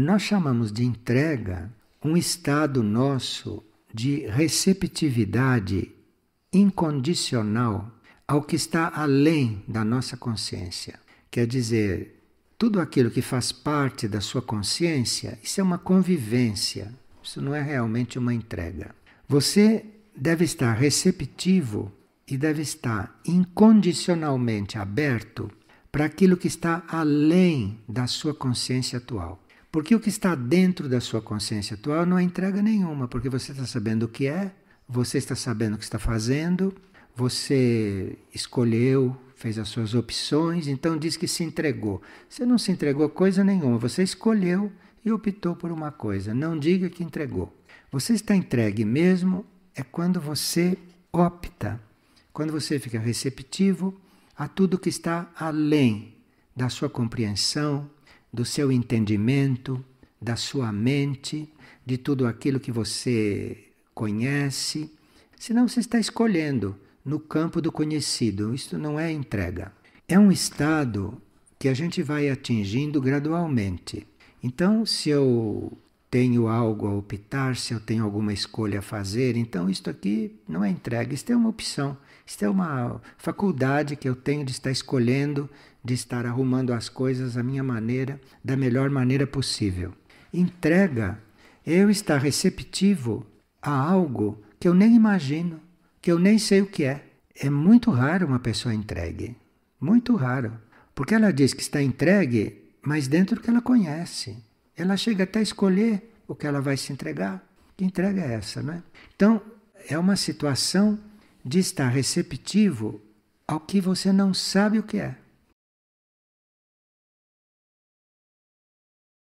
Nós chamamos de entrega um estado nosso de receptividade incondicional ao que está além da nossa consciência. Quer dizer, tudo aquilo que faz parte da sua consciência, isso é uma convivência, isso não é realmente uma entrega. Você deve estar receptivo e deve estar incondicionalmente aberto para aquilo que está além da sua consciência atual. Porque o que está dentro da sua consciência atual não é entrega nenhuma, porque você está sabendo o que é, você está sabendo o que está fazendo, você escolheu, fez as suas opções, então diz que se entregou. Você não se entregou a coisa nenhuma, você escolheu e optou por uma coisa. Não diga que entregou. Você está entregue mesmo é quando você opta, quando você fica receptivo a tudo que está além da sua compreensão, do seu entendimento, da sua mente, de tudo aquilo que você conhece. Senão você está escolhendo no campo do conhecido. Isto não é entrega. É um estado que a gente vai atingindo gradualmente. Então, se eu tenho algo a optar, se eu tenho alguma escolha a fazer, então isto aqui não é entrega, isto é uma opção, isto é uma faculdade que eu tenho de estar escolhendo de estar arrumando as coisas à minha maneira, da melhor maneira possível. Entrega eu estar receptivo a algo que eu nem imagino, que eu nem sei o que é. É muito raro uma pessoa entregue. Muito raro. Porque ela diz que está entregue, mas dentro do que ela conhece. Ela chega até a escolher o que ela vai se entregar. Que entrega é essa, né? Então, é uma situação de estar receptivo ao que você não sabe o que é.